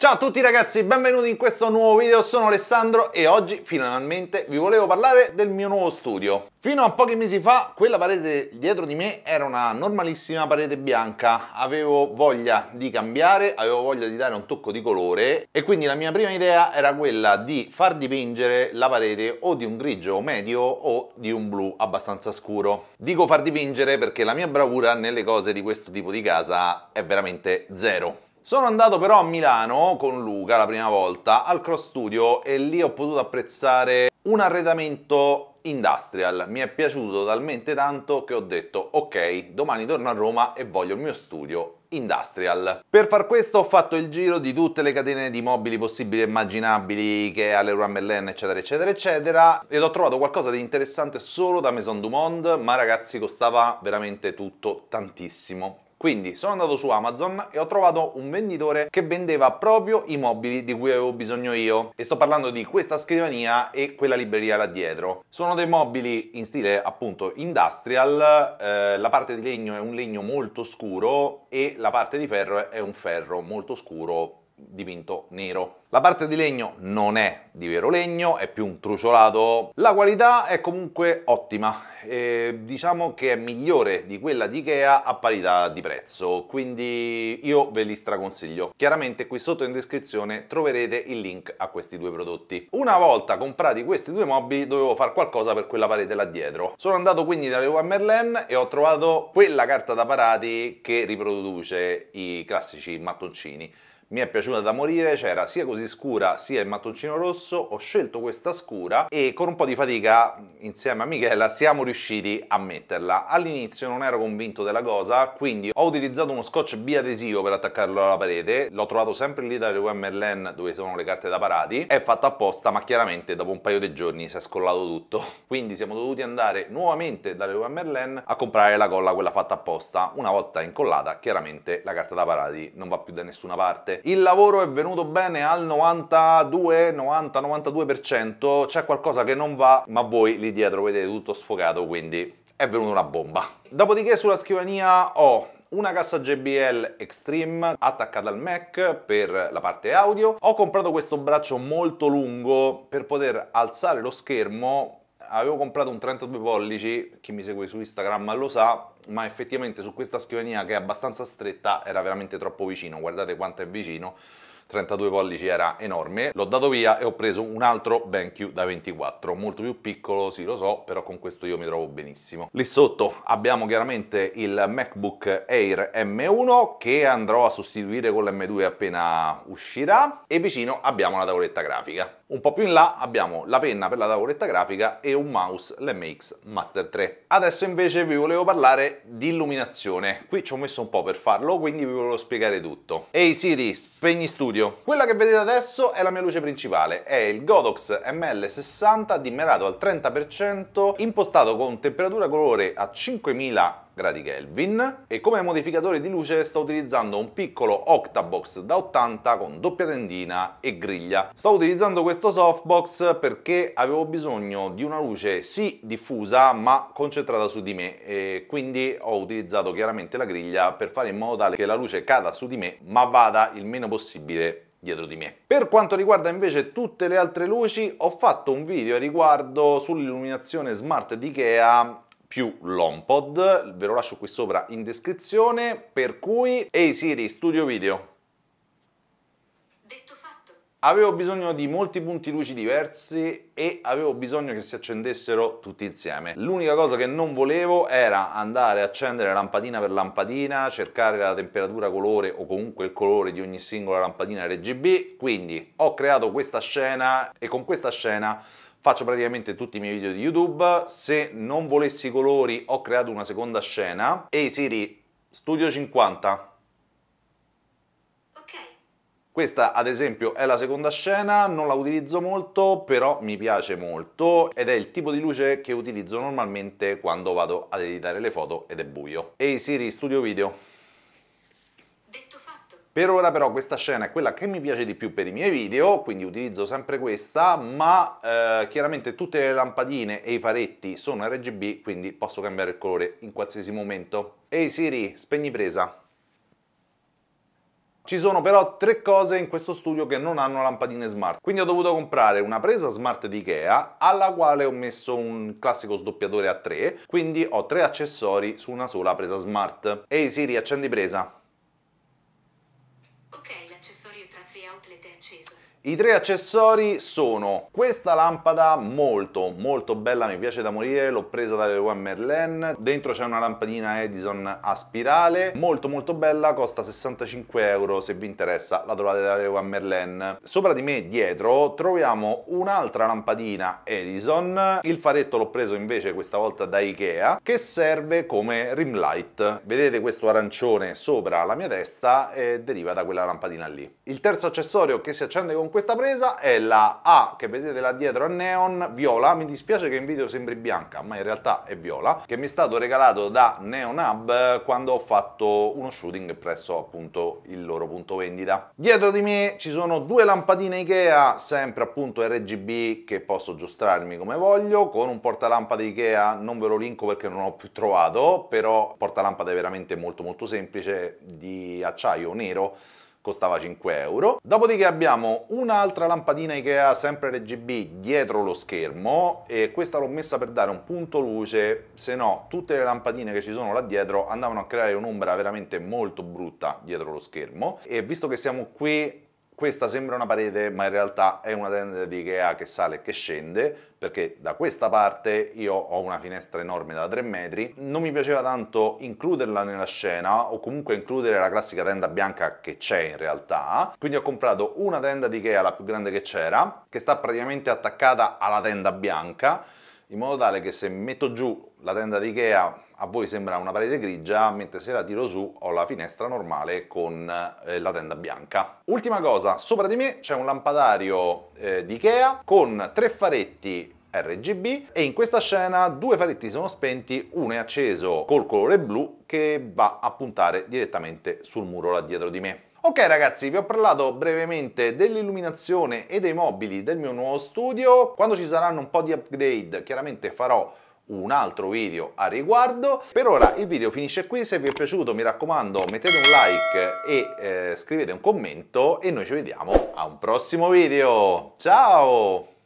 Ciao a tutti ragazzi, benvenuti in questo nuovo video, sono Alessandro e oggi finalmente vi volevo parlare del mio nuovo studio. Fino a pochi mesi fa quella parete dietro di me era una normalissima parete bianca, avevo voglia di cambiare, avevo voglia di dare un tocco di colore e quindi la mia prima idea era quella di far dipingere la parete o di un grigio medio o di un blu abbastanza scuro. Dico far dipingere perché la mia bravura nelle cose di questo tipo di casa è veramente zero. Sono andato però a Milano con Luca la prima volta al Cross Studio e lì ho potuto apprezzare un arredamento industrial. Mi è piaciuto talmente tanto che ho detto ok, domani torno a Roma e voglio il mio studio industrial. Per far questo ho fatto il giro di tutte le catene di mobili possibili e immaginabili che ha Leroy Merlin eccetera eccetera eccetera ed ho trovato qualcosa di interessante solo da Maison du Monde ma ragazzi costava veramente tutto tantissimo quindi sono andato su Amazon e ho trovato un venditore che vendeva proprio i mobili di cui avevo bisogno io. E sto parlando di questa scrivania e quella libreria là dietro. Sono dei mobili in stile appunto industrial, eh, la parte di legno è un legno molto scuro e la parte di ferro è un ferro molto scuro dipinto nero. La parte di legno non è di vero legno, è più un truciolato. La qualità è comunque ottima, eh, diciamo che è migliore di quella di Ikea a parità di prezzo, quindi io ve li straconsiglio. Chiaramente qui sotto in descrizione troverete il link a questi due prodotti. Una volta comprati questi due mobili dovevo fare qualcosa per quella parete là dietro. Sono andato quindi da Leroy Merlin e ho trovato quella carta da parati che riproduce i classici mattoncini mi è piaciuta da morire, c'era sia così scura sia il mattoncino rosso, ho scelto questa scura e con un po' di fatica insieme a Michela siamo riusciti a metterla. All'inizio non ero convinto della cosa, quindi ho utilizzato uno scotch biadesivo per attaccarlo alla parete, l'ho trovato sempre lì dalle Leroy Merlin dove sono le carte da parati, è fatto apposta ma chiaramente dopo un paio di giorni si è scollato tutto, quindi siamo dovuti andare nuovamente dalle Leroy Merlin a comprare la colla quella fatta apposta, una volta incollata chiaramente la carta da parati non va più da nessuna parte il lavoro è venuto bene al 92-90-92%, c'è qualcosa che non va, ma voi lì dietro vedete tutto sfocato, quindi è venuta una bomba. Dopodiché sulla scrivania ho una cassa JBL Extreme attaccata al Mac per la parte audio. Ho comprato questo braccio molto lungo per poter alzare lo schermo avevo comprato un 32 pollici, chi mi segue su Instagram lo sa, ma effettivamente su questa scrivania che è abbastanza stretta era veramente troppo vicino, guardate quanto è vicino, 32 pollici era enorme, l'ho dato via e ho preso un altro BenQ da 24, molto più piccolo, sì lo so, però con questo io mi trovo benissimo. Lì sotto abbiamo chiaramente il MacBook Air M1 che andrò a sostituire con l'M2 appena uscirà e vicino abbiamo la tavoletta grafica. Un po' più in là abbiamo la penna per la tavoletta grafica e un mouse, l'MX Master 3. Adesso invece vi volevo parlare di illuminazione. Qui ci ho messo un po' per farlo, quindi vi volevo spiegare tutto. Ehi hey Siri, spegni studio. Quella che vedete adesso è la mia luce principale, è il Godox ML60 dimmerato al 30%, impostato con temperatura colore a 5000 gradi Kelvin e come modificatore di luce sto utilizzando un piccolo Octabox da 80 con doppia tendina e griglia. Sto utilizzando questo softbox perché avevo bisogno di una luce sì diffusa ma concentrata su di me e quindi ho utilizzato chiaramente la griglia per fare in modo tale che la luce cada su di me ma vada il meno possibile dietro di me. Per quanto riguarda invece tutte le altre luci, ho fatto un video a riguardo sull'illuminazione smart di Ikea più l'HomePod, ve lo lascio qui sopra in descrizione, per cui Ehi hey Siri, studio video. Detto fatto. Avevo bisogno di molti punti luci diversi e avevo bisogno che si accendessero tutti insieme. L'unica cosa che non volevo era andare a accendere lampadina per lampadina, cercare la temperatura colore o comunque il colore di ogni singola lampadina RGB, quindi ho creato questa scena e con questa scena Faccio praticamente tutti i miei video di YouTube, se non volessi i colori ho creato una seconda scena. Ehi hey Siri, studio 50. Questa ad esempio è la seconda scena, non la utilizzo molto, però mi piace molto ed è il tipo di luce che utilizzo normalmente quando vado ad editare le foto ed è buio. Ehi hey Siri, studio video. Per ora però questa scena è quella che mi piace di più per i miei video, quindi utilizzo sempre questa, ma eh, chiaramente tutte le lampadine e i faretti sono RGB, quindi posso cambiare il colore in qualsiasi momento. Ehi hey Siri, spegni presa. Ci sono però tre cose in questo studio che non hanno lampadine smart, quindi ho dovuto comprare una presa smart di Ikea alla quale ho messo un classico sdoppiatore a 3, quindi ho tre accessori su una sola presa smart. Ehi hey Siri, accendi presa. outlet é teaser. I tre accessori sono questa lampada molto molto bella, mi piace da morire, l'ho presa dalle Leroy Merlin, dentro c'è una lampadina Edison a spirale, molto molto bella, costa 65 euro se vi interessa, la trovate dalle Leroy Merlin. Sopra di me dietro troviamo un'altra lampadina Edison, il faretto l'ho preso invece questa volta da Ikea, che serve come rim light. Vedete questo arancione sopra la mia testa e deriva da quella lampadina lì. Il terzo accessorio che si accende con con questa presa è la A che vedete là dietro a neon viola, mi dispiace che in video sembri bianca ma in realtà è viola, che mi è stato regalato da Neon Hub quando ho fatto uno shooting presso appunto il loro punto vendita. Dietro di me ci sono due lampadine Ikea, sempre appunto RGB che posso aggiustarmi come voglio, con un portalampade Ikea non ve lo linko perché non ho più trovato, però portalampade è veramente molto molto semplice di acciaio nero costava 5 euro. Dopodiché abbiamo un'altra lampadina Ikea sempre RGB dietro lo schermo e questa l'ho messa per dare un punto luce, se no tutte le lampadine che ci sono là dietro andavano a creare un'ombra veramente molto brutta dietro lo schermo e visto che siamo qui questa sembra una parete, ma in realtà è una tenda di Ikea che sale e che scende, perché da questa parte io ho una finestra enorme da 3 metri. Non mi piaceva tanto includerla nella scena, o comunque includere la classica tenda bianca che c'è in realtà. Quindi ho comprato una tenda di Ikea, la più grande che c'era, che sta praticamente attaccata alla tenda bianca in modo tale che se metto giù la tenda di Ikea a voi sembra una parete grigia, mentre se la tiro su ho la finestra normale con eh, la tenda bianca. Ultima cosa, sopra di me c'è un lampadario eh, di Ikea con tre faretti RGB e in questa scena due faretti sono spenti, uno è acceso col colore blu che va a puntare direttamente sul muro là dietro di me. Ok ragazzi, vi ho parlato brevemente dell'illuminazione e dei mobili del mio nuovo studio. Quando ci saranno un po' di upgrade, chiaramente farò un altro video a riguardo. Per ora il video finisce qui, se vi è piaciuto mi raccomando mettete un like e eh, scrivete un commento e noi ci vediamo a un prossimo video. Ciao!